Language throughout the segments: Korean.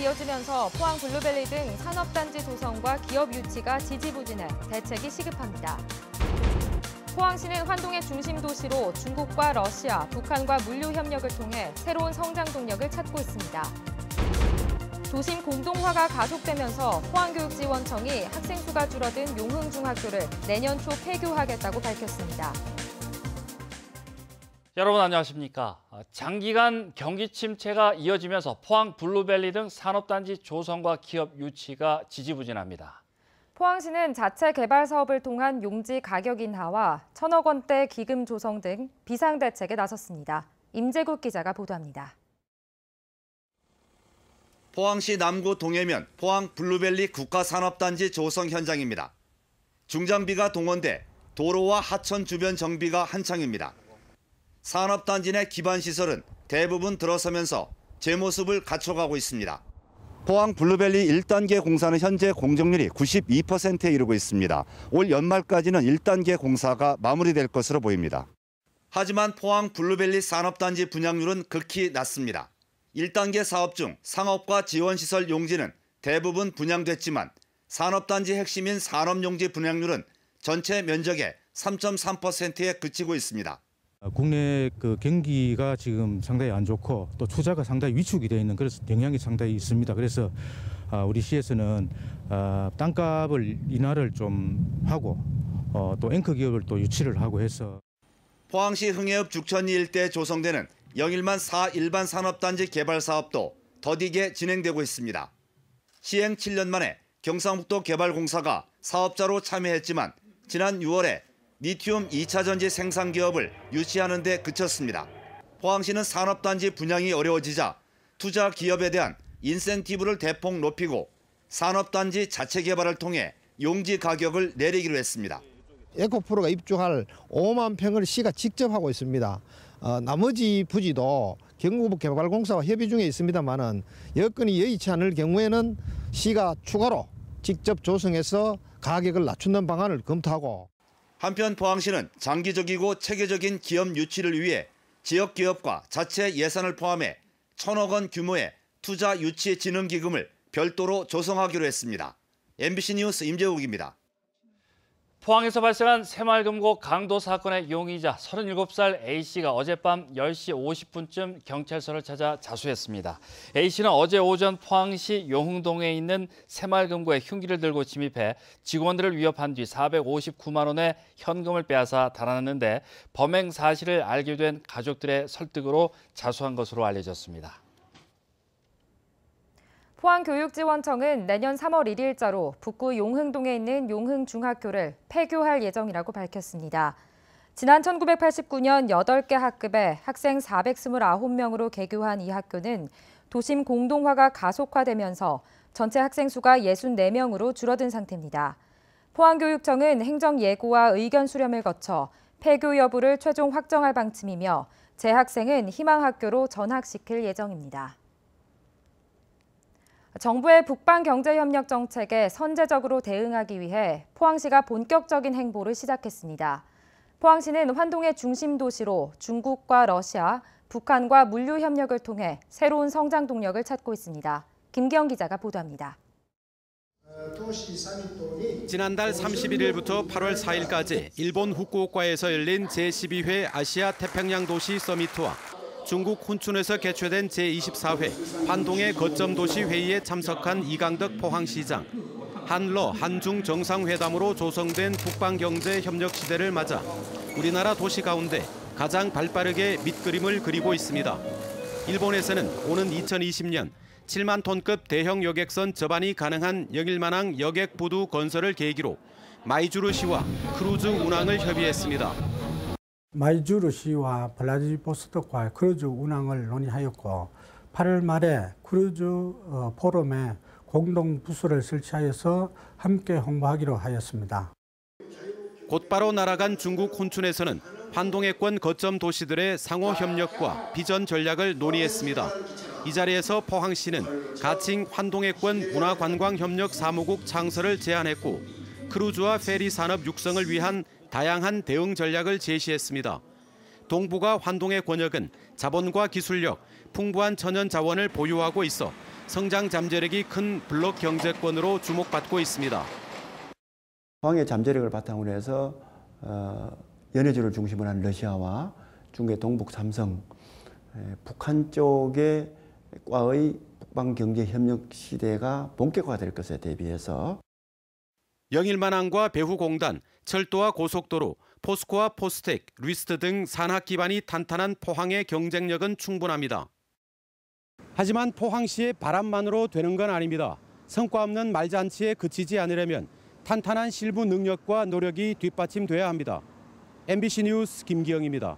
이어지면서 포항 블루밸리 등 산업단지 조성과 기업 유치가 지지부진해 대책이 시급합니다. 포항시는 환동의 중심 도시로 중국과 러시아, 북한과 물류 협력을 통해 새로운 성장 동력을 찾고 있습니다. 도심 공동화가 가속되면서 포항교육지원청이 학생 수가 줄어든 용흥중학교를 내년 초 폐교하겠다고 밝혔습니다. 여러분 안녕하십니까? 아, 장기간 경기 침체가 이어지면서 포항 블루밸리 등 산업단지 조성과 기업 유치가 지지부진합니다. 포항시는 자체 개발 사업을 통한 용지 가격 인하와 천억 원대 기금 조성 등 비상대책에 나섰습니다. 임재국 기자가 보도합니다. 포항시 남구 동해면 포항 블루밸리 국가산업단지 조성 현장입니다. 중장비가 동원돼 도로와 하천 주변 정비가 한창입니다. 산업단지 내 기반시설은 대부분 들어서면서 제 모습을 갖춰가고 있습니다. 포항 블루밸리 1단계 공사는 현재 공정률이 92%에 이르고 있습니다. 올 연말까지는 1단계 공사가 마무리될 것으로 보입니다. 하지만 포항 블루밸리 산업단지 분양률은 극히 낮습니다. 1단계 사업 중 상업과 지원시설 용지는 대부분 분양됐지만 산업단지 핵심인 산업용지 분양률은 전체 면적의 3.3%에 그치고 있습니다. 어, 국내 그 경기가 지금 상당히 안 좋고 또 투자가 상당히 위축이 되어 있는 그래서 영향이 상당히 있습니다. 그래서 아, 우리 시에서는 아, 땅값을 인하를 좀 하고 어, 또 앵커 기업을 또 유치를 하고 해서 포항시 흥해읍 죽천리 일대 조성되는 영일만 4 일반 산업단지 개발 사업도 더디게 진행되고 있습니다. 시행 7년 만에 경상북도 개발공사가 사업자로 참여했지만 지난 6월에 리튬 2차전지 생산 기업을 유치하는 데 그쳤습니다. 포항시는 산업단지 분양이 어려워지자 투자 기업에 대한 인센티브를 대폭 높이고 산업단지 자체 개발을 통해 용지 가격을 내리기로 했습니다. 에코프로가 입주할 5만 평을 시가 직접 하고 있습니다. 어, 나머지 부지도 경북 개발공사와 협의 중에 있습니다만은 여건이 여의치 않을 경우에는 시가 추가로 직접 조성해서 가격을 낮추는 방안을 검토하고 한편 포항시는 장기적이고 체계적인 기업 유치를 위해 지역 기업과 자체 예산을 포함해 천억 원 규모의 투자 유치 진흥기금을 별도로 조성하기로 했습니다. MBC 뉴스 임재욱입니다. 포항에서 발생한 새마을금고 강도 사건의 용의자 37살 A씨가 어젯밤 10시 50분쯤 경찰서를 찾아 자수했습니다. A씨는 어제 오전 포항시 용흥동에 있는 새마을금고에 흉기를 들고 침입해 직원들을 위협한 뒤 459만 원의 현금을 빼앗아 달아났는데 범행 사실을 알게 된 가족들의 설득으로 자수한 것으로 알려졌습니다. 포항교육지원청은 내년 3월 1일자로 북구 용흥동에 있는 용흥중학교를 폐교할 예정이라고 밝혔습니다. 지난 1989년 8개 학급에 학생 429명으로 개교한 이 학교는 도심 공동화가 가속화되면서 전체 학생 수가 64명으로 줄어든 상태입니다. 포항교육청은 행정 예고와 의견 수렴을 거쳐 폐교 여부를 최종 확정할 방침이며 재학생은 희망학교로 전학시킬 예정입니다. 정부의 북방 경제협력 정책에 선제적으로 대응하기 위해 포항시가 본격적인 행보를 시작했습니다. 포항시는 환동의 중심 도시로 중국과 러시아, 북한과 물류 협력을 통해 새로운 성장 동력을 찾고 있습니다. 김기영 기자가 보도합니다. 지난달 31일부터 8월 4일까지 일본 후쿠오카에서 열린 제12회 아시아 태평양 도시 서미트와 중국 혼춘에서 개최된 제24회 환동의 거점 도시 회의에 참석한 이강덕 포항시장. 한러 한중 정상회담으로 조성된 북방 경제 협력 시대를 맞아 우리나라 도시 가운데 가장 발빠르게 밑그림을 그리고 있습니다. 일본에서는 오는 2020년 7만 톤급 대형 여객선 접안이 가능한 영일만항 여객 부두 건설을 계기로 마이주르 시와 크루즈 운항을 협의했습니다. 마이주르 시와 블라디보스토크와 크루즈 운항을 논의하였고 8월 말에 크루즈 어, 포럼에 공동 부서를 설치하여서 함께 홍보하기로 하였습니다. 곧바로 날아간 중국 혼춘에서는 환동해권 거점 도시들의 상호 협력과 비전 전략을 논의했습니다. 이 자리에서 포항시는 가칭 환동해권 문화관광협력 사무국 창설을 제안했고 크루즈와 페리 산업 육성을 위한 다양한 대응 전략을 제시했습니다. 동부가 환동의 권역은 자본과 기술력, 풍부한 천연 자원을 보유하고 있어 성장 잠재력이 큰 블록 경제권으로 주목받고 있습니다. 포항 잠재력을 바탕으로 해서 어, 연해주를 중심으로 한 러시아와 중계 동북 삼성, 북한 쪽의 과의 북방 경제 협력 시대가 본격화될 것에 대비해서 영일만항과 배후공단, 철도와 고속도로, 포스코와 포스텍, 리스트 등 산학 기반이 탄탄한 포항의 경쟁력은 충분합니다. 하지만 포항시의 바람만으로 되는 건 아닙니다. 성과 없는 말잔치에 그치지 않으려면 탄탄한 실무 능력과 노력이 뒷받침돼야 합니다. MBC 뉴스 김기영입니다.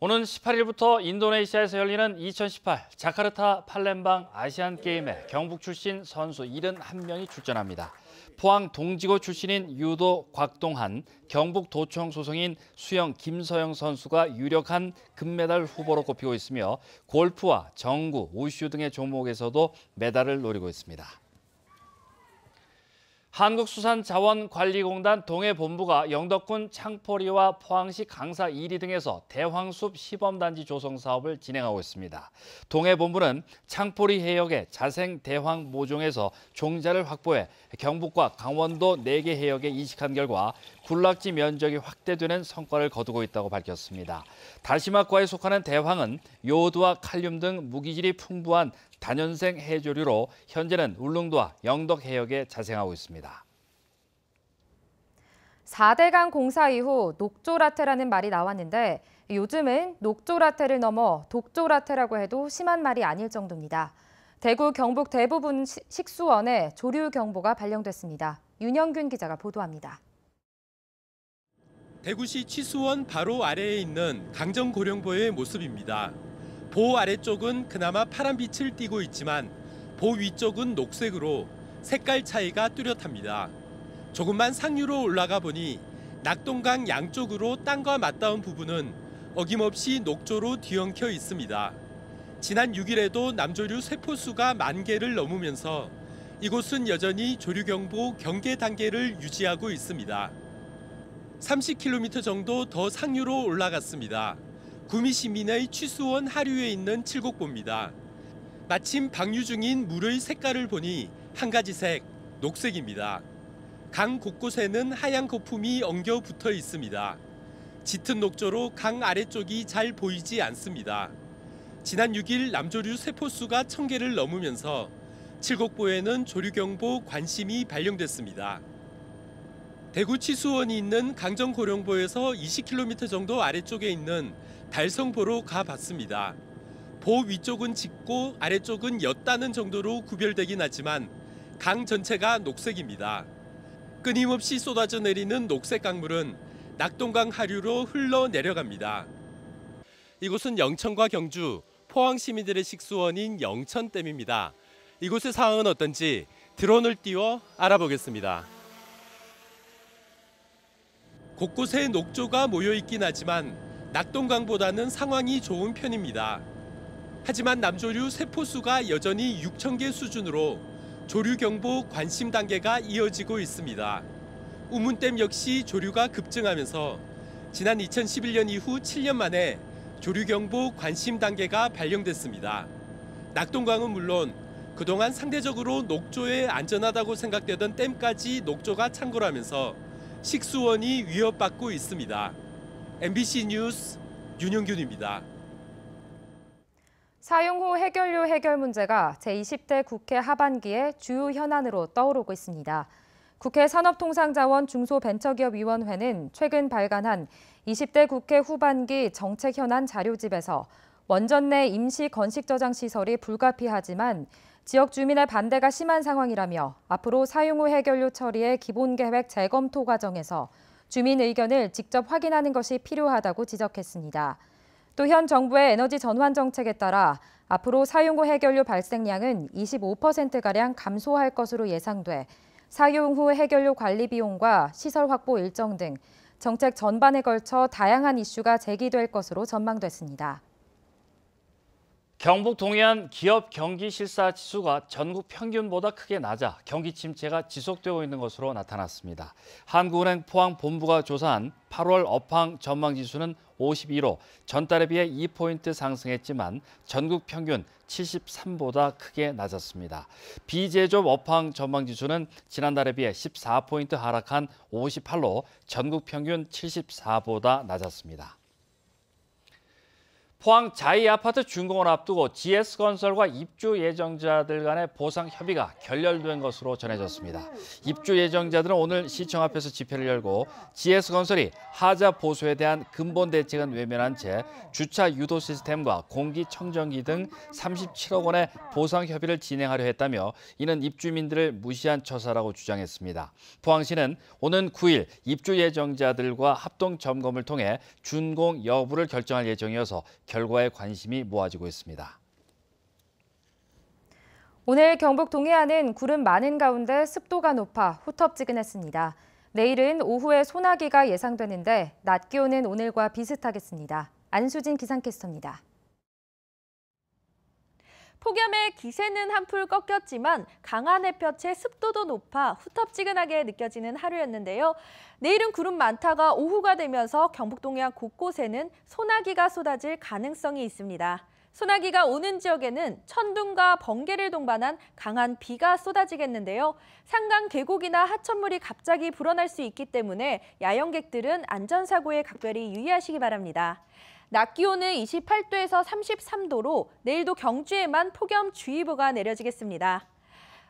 오는 18일부터 인도네시아에서 열리는 2018 자카르타 팔렘방 아시안게임에 경북 출신 선수 71명이 출전합니다. 포항 동지고 출신인 유도 곽동한, 경북도청 소속인 수영 김서영 선수가 유력한 금메달 후보로 꼽히고 있으며 골프와 정구, 우슈 등의 종목에서도 메달을 노리고 있습니다. 한국수산자원관리공단 동해본부가 영덕군 창포리와 포항시 강사 1위 등에서 대황숲 시범단지 조성 사업을 진행하고 있습니다. 동해본부는 창포리 해역의 자생 대황 모종에서 종자를 확보해 경북과 강원도 4개 해역에 이식한 결과 군락지 면적이 확대되는 성과를 거두고 있다고 밝혔습니다. 다시마과에 속하는 대황은 요오드와 칼륨 등 무기질이 풍부한 단연생 해조류로 현재는 울릉도와 영덕 해역에 자생하고 있습니다. 4대강 공사 이후 녹조라테라는 말이 나왔는데 요즘은 녹조라테를 넘어 독조라테라고 해도 심한 말이 아닐 정도입니다. 대구 경북 대부분 식수원에 조류 경보가 발령됐습니다. 윤영균 기자가 보도합니다. 대구시 치수원 바로 아래에 있는 강정고령보의 모습입니다. 보 아래쪽은 그나마 파란빛을 띠고 있지만 보 위쪽은 녹색으로 색깔 차이가 뚜렷합니다. 조금만 상류로 올라가 보니 낙동강 양쪽으로 땅과 맞닿은 부분은 어김없이 녹조로 뒤엉켜 있습니다. 지난 6일에도 남조류 세포수가 만 개를 넘으면서 이곳은 여전히 조류경보 경계 단계를 유지하고 있습니다. 30km 정도 더 상류로 올라갔습니다. 구미시 민의 취수원 하류에 있는 칠곡보입니다. 마침 방류 중인 물의 색깔을 보니 한 가지 색, 녹색입니다. 강 곳곳에는 하얀 거품이 엉겨 붙어 있습니다. 짙은 녹조로 강 아래쪽이 잘 보이지 않습니다. 지난 6일 남조류 세포수가 1000개를 넘으면서 칠곡보에는 조류경보 관심이 발령됐습니다. 대구 치수원이 있는 강정고령보에서 20km 정도 아래쪽에 있는 달성포로 가봤습니다. 보 위쪽은 짙고 아래쪽은 옅다는 정도로 구별되긴 하지만 강 전체가 녹색입니다. 끊임없이 쏟아져 내리는 녹색 강물은 낙동강 하류로 흘러 내려갑니다. 이곳은 영천과 경주, 포항 시민들의 식수원인 영천댐입니다. 이곳의 상황은 어떤지 드론을 띄워 알아보겠습니다. 곳곳에 녹조가 모여 있긴 하지만 낙동강보다는 상황이 좋은 편입니다. 하지만 남조류 세포수가 여전히 6 0개 수준으로 조류경보 관심 단계가 이어지고 있습니다. 우문댐 역시 조류가 급증하면서 지난 2011년 이후 7년 만에 조류경보 관심 단계가 발령됐습니다. 낙동강은 물론 그동안 상대적으로 녹조에 안전하다고 생각되던 댐까지 녹조가 창궐하면서 식수원이 위협받고 있습니다. MBC 뉴스 윤영균입니다. 사용 후 해결료 해결 문제가 제20대 국회 하반기에 주요 현안으로 떠오르고 있습니다. 국회 산업통상자원 중소벤처기업위원회는 최근 발간한 20대 국회 후반기 정책 현안 자료집에서 원전 내 임시 건식저장 시설이 불가피하지만 지역 주민의 반대가 심한 상황이라며 앞으로 사용 후 해결료 처리의 기본 계획 재검토 과정에서 주민 의견을 직접 확인하는 것이 필요하다고 지적했습니다. 또 현 정부의 에너지 전환 정책에 따라 앞으로 사용후 해결료 발생량은 25%가량 감소할 것으로 예상돼 사용 후 해결료 관리 비용과 시설 확보 일정 등 정책 전반에 걸쳐 다양한 이슈가 제기될 것으로 전망됐습니다. 경북 동해안 기업 경기 실사 지수가 전국 평균보다 크게 낮아 경기 침체가 지속되고 있는 것으로 나타났습니다. 한국은행 포항 본부가 조사한 8월 업황 전망 지수는 5 2호 전달에 비해 2포인트 상승했지만 전국 평균 73보다 크게 낮았습니다. 비제조업 업황 전망 지수는 지난달에 비해 14포인트 하락한 58로 전국 평균 74보다 낮았습니다. 포항 자이아파트 준공을 앞두고 GS건설과 입주 예정자들 간의 보상 협의가 결렬된 것으로 전해졌습니다. 입주 예정자들은 오늘 시청 앞에서 집회를 열고 GS건설이 하자 보수에 대한 근본 대책은 외면한 채 주차 유도 시스템과 공기청정기 등 37억 원의 보상 협의를 진행하려 했다며 이는 입주민들을 무시한 처사라고 주장했습니다. 포항시는 오는 9일 입주 예정자들과 합동 점검을 통해 준공 여부를 결정할 예정이어서 결과에 관심이 모아지고 있습니다. 오늘 경북 동해안은 구름 많은 가운데 습도가 높아 후텁지근했습니다. 내일은 오후에 소나기가 예상되는데 낮 기온은 오늘과 비슷하겠습니다. 안수진 기상캐스터입니다. 폭염에 기세는 한풀 꺾였지만 강한 햇볕에 습도도 높아 후텁지근하게 느껴지는 하루였는데요. 내일은 구름 많다가 오후가 되면서 경북 동해안 곳곳에는 소나기가 쏟아질 가능성이 있습니다. 소나기가 오는 지역에는 천둥과 번개를 동반한 강한 비가 쏟아지겠는데요. 산강 계곡이나 하천물이 갑자기 불어날 수 있기 때문에 야영객들은 안전사고에 각별히 유의하시기 바랍니다. 낮 기온은 28도에서 33도로 내일도 경주에만 폭염주의보가 내려지겠습니다.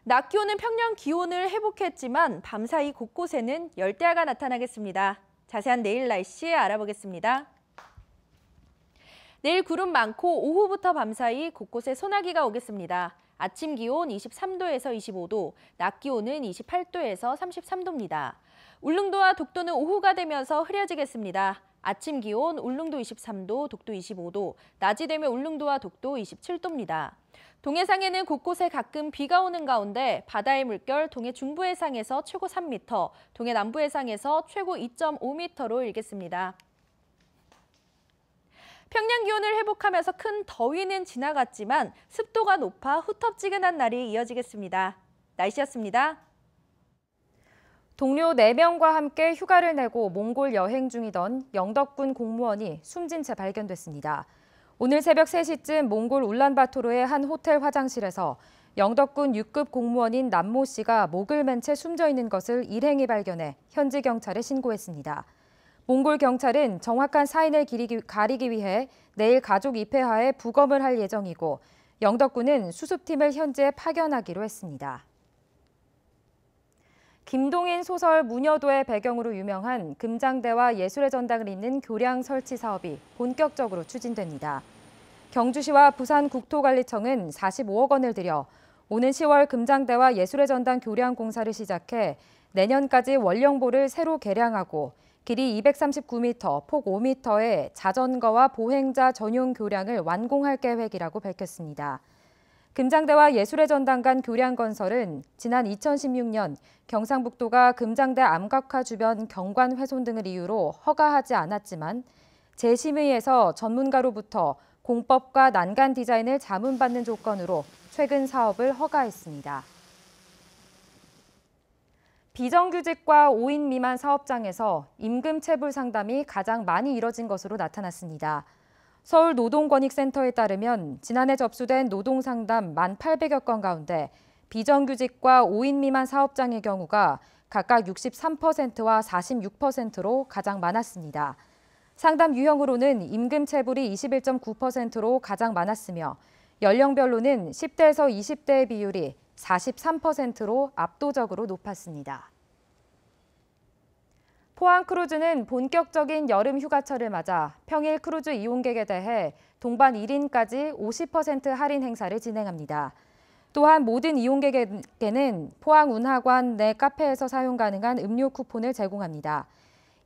낮 기온은 평년 기온을 회복했지만 밤사이 곳곳에는 열대야가 나타나겠습니다. 자세한 내일 날씨 알아보겠습니다. 내일 구름 많고 오후부터 밤사이 곳곳에 소나기가 오겠습니다. 아침 기온 23도에서 25도, 낮 기온은 28도에서 33도입니다. 울릉도와 독도는 오후가 되면서 흐려지겠습니다. 아침 기온 울릉도 23도, 독도 25도, 낮이 되면 울릉도와 독도 27도입니다. 동해상에는 곳곳에 가끔 비가 오는 가운데 바다의 물결 동해 중부 해상에서 최고 3m, 동해 남부 해상에서 최고 2.5m로 일겠습니다. 평년 기온을 회복하면서 큰 더위는 지나갔지만 습도가 높아 후텁지근한 날이 이어지겠습니다. 날씨였습니다. 동료 4명과 함께 휴가를 내고 몽골 여행 중이던 영덕군 공무원이 숨진 채 발견됐습니다. 오늘 새벽 3시쯤 몽골 울란바토르의 한 호텔 화장실에서 영덕군 6급 공무원인 남모 씨가 목을 맨 채 숨져 있는 것을 일행이 발견해 현지 경찰에 신고했습니다. 몽골 경찰은 정확한 사인을 가리기 위해 내일 가족 입회하에 부검을 할 예정이고 영덕군은 수습팀을 현지에 파견하기로 했습니다. 김동인 소설 무녀도의 배경으로 유명한 금장대와 예술의 전당을 잇는 교량 설치 사업이 본격적으로 추진됩니다. 경주시와 부산국토관리청은 45억 원을 들여 오는 10월 금장대와 예술의 전당 교량 공사를 시작해 내년까지 원령보를 새로 개량하고 길이 239m, 폭 5m의 자전거와 보행자 전용 교량을 완공할 계획이라고 밝혔습니다. 금장대와 예술의 전당 간 교량 건설은 지난 2016년 경상북도가 금장대 암각화 주변 경관 훼손 등을 이유로 허가하지 않았지만 재심의에서 전문가로부터 공법과 난간 디자인을 자문받는 조건으로 최근 사업을 허가했습니다. 비정규직과 5인 미만 사업장에서 임금 체불 상담이 가장 많이 이뤄진 것으로 나타났습니다. 서울 노동권익센터에 따르면 지난해 접수된 노동 상담 1,800여 건 가운데 비정규직과 5인 미만 사업장의 경우가 각각 63%와 46%로 가장 많았습니다. 상담 유형으로는 임금 체불이 21.9%로 가장 많았으며 연령별로는 10대에서 20대의 비율이 43%로 압도적으로 높았습니다. 포항 크루즈는 본격적인 여름 휴가철을 맞아 평일 크루즈 이용객에 대해 동반 1인까지 50% 할인 행사를 진행합니다. 또한 모든 이용객에게는 포항 운하관 내 카페에서 사용 가능한 음료 쿠폰을 제공합니다.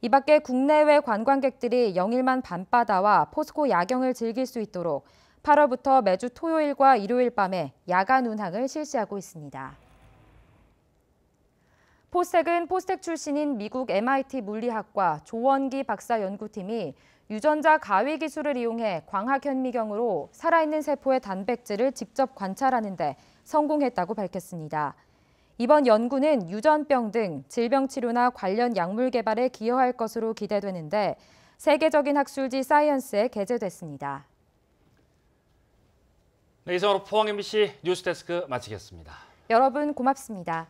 이 밖에 국내외 관광객들이 영일만 밤바다와 포스코 야경을 즐길 수 있도록 8월부터 매주 토요일과 일요일 밤에 야간 운항을 실시하고 있습니다. 포스텍은 포스텍 출신인 미국 MIT 물리학과 조원기 박사 연구팀이 유전자 가위 기술을 이용해 광학 현미경으로 살아있는 세포의 단백질을 직접 관찰하는 데 성공했다고 밝혔습니다. 이번 연구는 유전병 등 질병 치료나 관련 약물 개발에 기여할 것으로 기대되는데 세계적인 학술지 사이언스에 게재됐습니다. 네, 이상으로 포항 MBC 뉴스데스크 마치겠습니다. 여러분 고맙습니다.